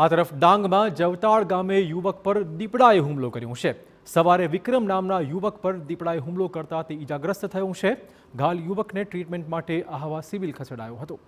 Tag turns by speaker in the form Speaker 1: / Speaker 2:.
Speaker 1: આ તરફ ડાંગમાં જવતાળ ગામે યુવક પર દીપડાએ હુમલો કર્યો છે સવારે વિક્રમ નામના યુવક પર દીપડાએ હુમલો કરતા તે ઈજાગ્રસ્ત થયો છે ઘાલ યુવકને ટ્રીટમેન્ટ માટે આહવા સિવિલ ખસેડાયો હતો